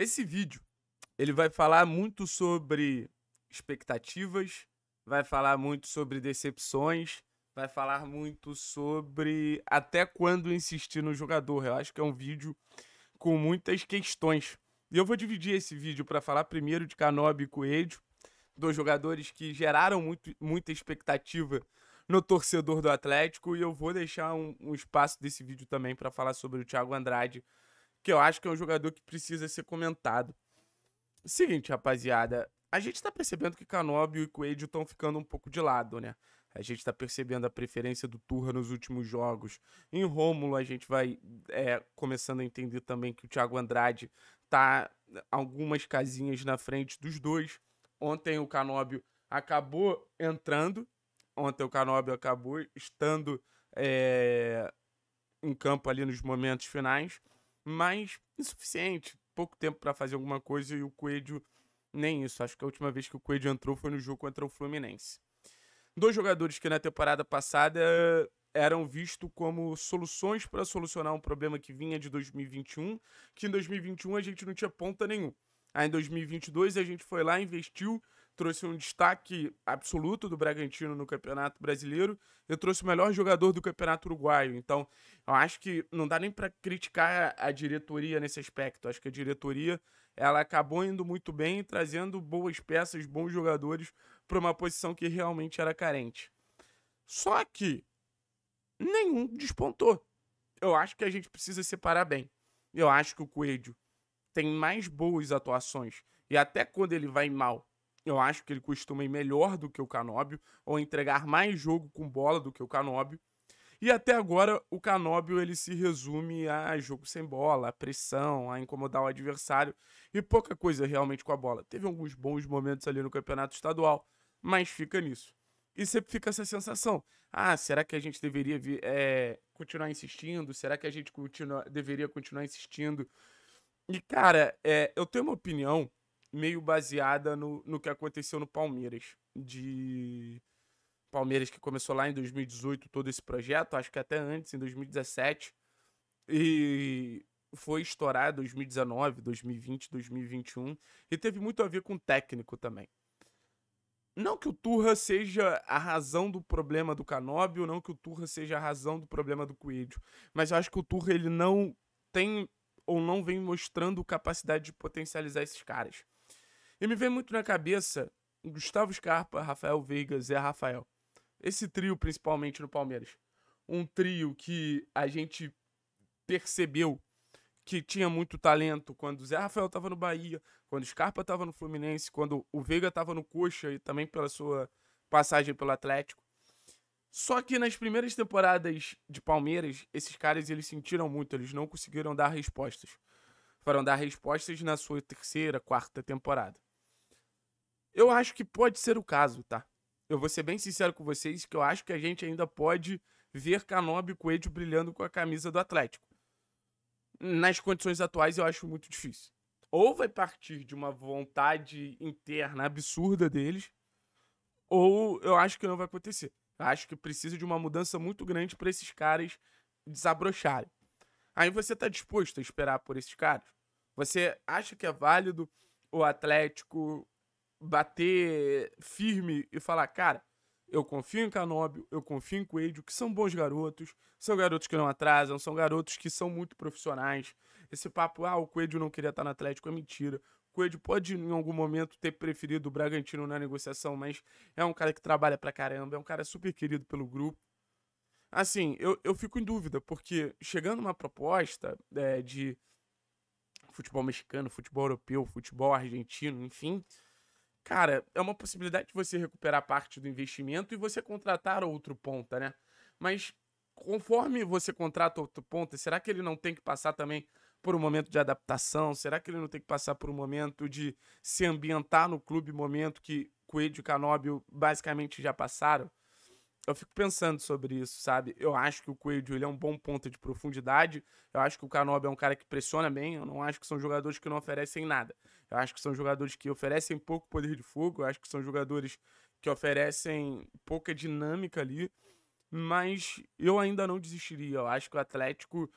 Esse vídeo, ele vai falar muito sobre expectativas, vai falar muito sobre decepções, vai falar muito sobre até quando insistir no jogador. Eu acho que é um vídeo com muitas questões. E eu vou dividir esse vídeo para falar primeiro de Canobi e Coelho, dois jogadores que geraram muito, muita expectativa no torcedor do Atlético. E eu vou deixar um, um espaço desse vídeo também para falar sobre o Thiago Andrade, que eu acho que é um jogador que precisa ser comentado. Seguinte, rapaziada, a gente tá percebendo que Canóbio e Coelho estão ficando um pouco de lado, né? A gente tá percebendo a preferência do Turra nos últimos jogos. Em Rômulo, a gente vai é, começando a entender também que o Thiago Andrade tá algumas casinhas na frente dos dois. Ontem o Canóbio acabou entrando. Ontem o Canóbio acabou estando é, em campo ali nos momentos finais mas insuficiente. Pouco tempo para fazer alguma coisa e o Coelho nem isso. Acho que a última vez que o Coelho entrou foi no jogo contra o Fluminense. Dois jogadores que na temporada passada eram vistos como soluções para solucionar um problema que vinha de 2021, que em 2021 a gente não tinha ponta nenhum. Aí em 2022 a gente foi lá, investiu, trouxe um destaque absoluto do Bragantino no Campeonato Brasileiro e trouxe o melhor jogador do Campeonato Uruguaio. Então, eu acho que não dá nem para criticar a diretoria nesse aspecto. Eu acho que a diretoria ela acabou indo muito bem, trazendo boas peças, bons jogadores para uma posição que realmente era carente. Só que nenhum despontou. Eu acho que a gente precisa separar bem. Eu acho que o Coelho tem mais boas atuações e até quando ele vai mal eu acho que ele costuma ir melhor do que o Canóbio, ou entregar mais jogo com bola do que o Canóbio. E até agora, o Canóbio ele se resume a jogo sem bola, a pressão, a incomodar o adversário e pouca coisa realmente com a bola. Teve alguns bons momentos ali no campeonato estadual, mas fica nisso. E sempre fica essa sensação: ah, será que a gente deveria é, continuar insistindo? Será que a gente continua, deveria continuar insistindo? E, cara, é, eu tenho uma opinião meio baseada no, no que aconteceu no Palmeiras. De Palmeiras que começou lá em 2018 todo esse projeto, acho que até antes, em 2017. E foi estourar 2019, 2020, 2021. E teve muito a ver com o técnico também. Não que o Turra seja a razão do problema do Canóbio, não que o Turra seja a razão do problema do Coelho. Mas eu acho que o Turra ele não tem ou não vem mostrando capacidade de potencializar esses caras. E me vem muito na cabeça Gustavo Scarpa, Rafael Veiga, Zé Rafael. Esse trio, principalmente no Palmeiras. Um trio que a gente percebeu que tinha muito talento quando o Zé Rafael estava no Bahia, quando o Scarpa estava no Fluminense, quando o Veiga estava no Coxa e também pela sua passagem pelo Atlético. Só que nas primeiras temporadas de Palmeiras, esses caras eles sentiram muito, eles não conseguiram dar respostas. Foram dar respostas na sua terceira, quarta temporada. Eu acho que pode ser o caso, tá? Eu vou ser bem sincero com vocês que eu acho que a gente ainda pode ver Canobi e Coelho brilhando com a camisa do Atlético. Nas condições atuais, eu acho muito difícil. Ou vai partir de uma vontade interna absurda deles, ou eu acho que não vai acontecer. Eu acho que precisa de uma mudança muito grande para esses caras desabrocharem. Aí você está disposto a esperar por esses caras? Você acha que é válido o Atlético bater firme e falar, cara, eu confio em Canóbio, eu confio em Coelho, que são bons garotos, são garotos que não atrasam, são garotos que são muito profissionais. Esse papo, ah, o Coelho não queria estar no Atlético, é mentira. O Coelho pode, em algum momento, ter preferido o Bragantino na negociação, mas é um cara que trabalha pra caramba, é um cara super querido pelo grupo. Assim, eu, eu fico em dúvida, porque chegando uma proposta é, de futebol mexicano, futebol europeu, futebol argentino, enfim, cara, é uma possibilidade de você recuperar parte do investimento e você contratar outro ponta, né? Mas conforme você contrata outro ponta, será que ele não tem que passar também por um momento de adaptação? Será que ele não tem que passar por um momento de se ambientar no clube, momento que Coelho e Canóbio basicamente já passaram? Eu fico pensando sobre isso, sabe? Eu acho que o Coelho ele é um bom ponta de profundidade. Eu acho que o Canóbio é um cara que pressiona bem. Eu não acho que são jogadores que não oferecem nada. Eu acho que são jogadores que oferecem pouco poder de fogo, eu acho que são jogadores que oferecem pouca dinâmica ali, mas eu ainda não desistiria. Eu acho que o Atlético,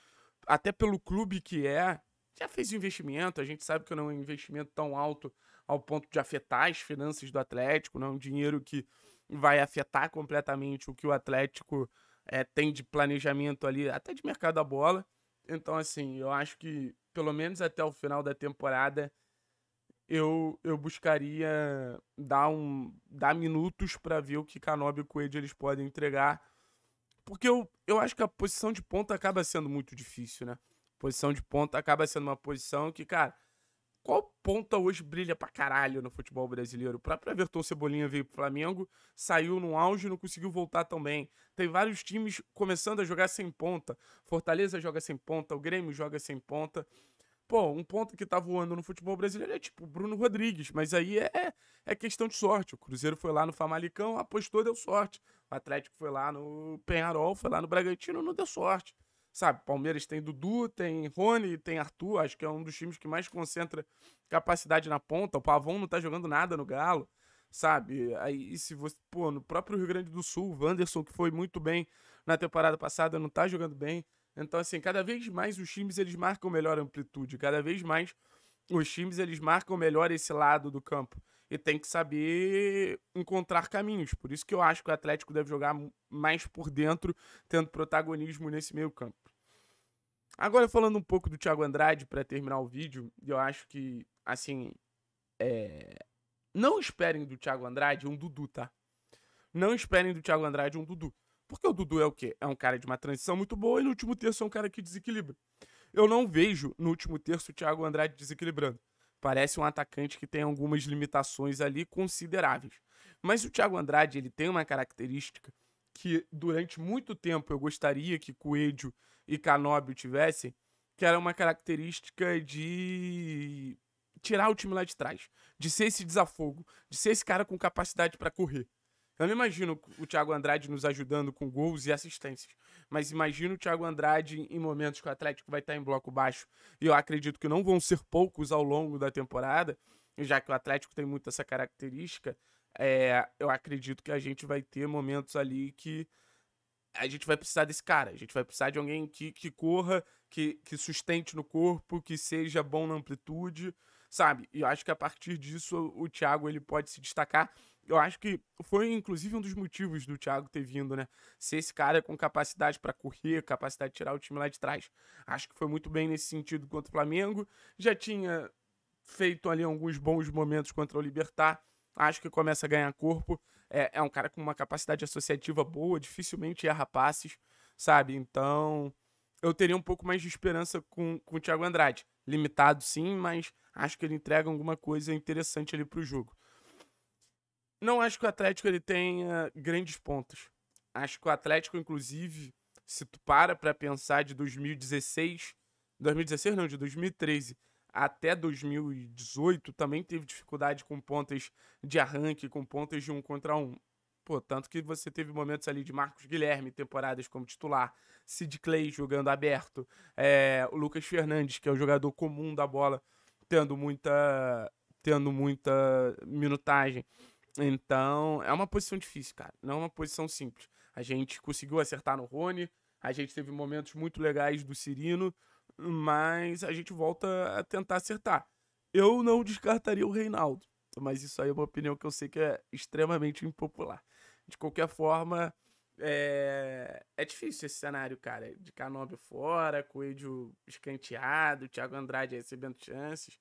até pelo clube que é, já fez investimento, a gente sabe que não é um investimento tão alto ao ponto de afetar as finanças do Atlético, não é um dinheiro que vai afetar completamente o que o Atlético é, tem de planejamento ali, até de mercado da bola. Então, assim, eu acho que pelo menos até o final da temporada eu, eu buscaria dar, um, dar minutos para ver o que Canobi e Coelho eles podem entregar. Porque eu, eu acho que a posição de ponta acaba sendo muito difícil, né? Posição de ponta acaba sendo uma posição que, cara, qual ponta hoje brilha pra caralho no futebol brasileiro? O próprio Everton Cebolinha veio pro Flamengo, saiu no auge e não conseguiu voltar também. Tem vários times começando a jogar sem ponta. Fortaleza joga sem ponta, o Grêmio joga sem ponta pô, um ponto que tá voando no futebol brasileiro é tipo Bruno Rodrigues, mas aí é, é, é questão de sorte. O Cruzeiro foi lá no Famalicão, apostou, deu sorte. O Atlético foi lá no Penharol, foi lá no Bragantino, não deu sorte. Sabe, Palmeiras tem Dudu, tem Rony, tem Arthur, acho que é um dos times que mais concentra capacidade na ponta. O Pavão não tá jogando nada no Galo, sabe? Aí se você, pô, no próprio Rio Grande do Sul, o Wanderson, que foi muito bem na temporada passada, não tá jogando bem. Então, assim, cada vez mais os times eles marcam melhor amplitude, cada vez mais os times eles marcam melhor esse lado do campo e tem que saber encontrar caminhos. Por isso que eu acho que o Atlético deve jogar mais por dentro, tendo protagonismo nesse meio campo. Agora falando um pouco do Thiago Andrade para terminar o vídeo, eu acho que assim, é... não esperem do Thiago Andrade um Dudu, tá? Não esperem do Thiago Andrade um Dudu. Porque o Dudu é o quê? É um cara de uma transição muito boa e no último terço é um cara que desequilibra. Eu não vejo no último terço o Thiago Andrade desequilibrando. Parece um atacante que tem algumas limitações ali consideráveis. Mas o Thiago Andrade, ele tem uma característica que durante muito tempo eu gostaria que Coelho e Canóbio tivessem, que era uma característica de tirar o time lá de trás, de ser esse desafogo, de ser esse cara com capacidade para correr. Eu não imagino o Thiago Andrade nos ajudando com gols e assistências, mas imagino o Thiago Andrade em momentos que o Atlético vai estar em bloco baixo, e eu acredito que não vão ser poucos ao longo da temporada, já que o Atlético tem muito essa característica, é, eu acredito que a gente vai ter momentos ali que a gente vai precisar desse cara, a gente vai precisar de alguém que, que corra, que, que sustente no corpo, que seja bom na amplitude, sabe? E eu acho que a partir disso o Thiago ele pode se destacar eu acho que foi inclusive um dos motivos do Thiago ter vindo, né? Ser esse cara com capacidade para correr, capacidade de tirar o time lá de trás. Acho que foi muito bem nesse sentido contra o Flamengo. Já tinha feito ali alguns bons momentos contra o Libertar. Acho que começa a ganhar corpo. É, é um cara com uma capacidade associativa boa, dificilmente erra passes, sabe? Então, eu teria um pouco mais de esperança com, com o Thiago Andrade. Limitado sim, mas acho que ele entrega alguma coisa interessante ali pro jogo. Não acho que o Atlético ele tenha grandes pontos. Acho que o Atlético, inclusive, se tu para para pensar de 2016, 2016 não, de 2013 até 2018 também teve dificuldade com pontas de arranque, com pontas de um contra um. Pô, tanto que você teve momentos ali de Marcos Guilherme, temporadas como titular, Sid Clay jogando aberto, é, o Lucas Fernandes, que é o jogador comum da bola, tendo muita, tendo muita minutagem. Então, é uma posição difícil, cara. Não é uma posição simples. A gente conseguiu acertar no Rony, a gente teve momentos muito legais do Cirino, mas a gente volta a tentar acertar. Eu não descartaria o Reinaldo, mas isso aí é uma opinião que eu sei que é extremamente impopular. De qualquer forma, é, é difícil esse cenário, cara. De Canobi fora, Coelho escanteado, Thiago Andrade recebendo chances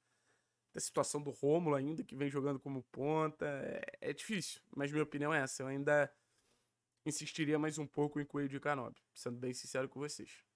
da situação do Rômulo ainda, que vem jogando como ponta. É, é, difícil, mas minha opinião é essa. Eu ainda insistiria mais um pouco em Coelho de Canobi, sendo bem sincero com vocês.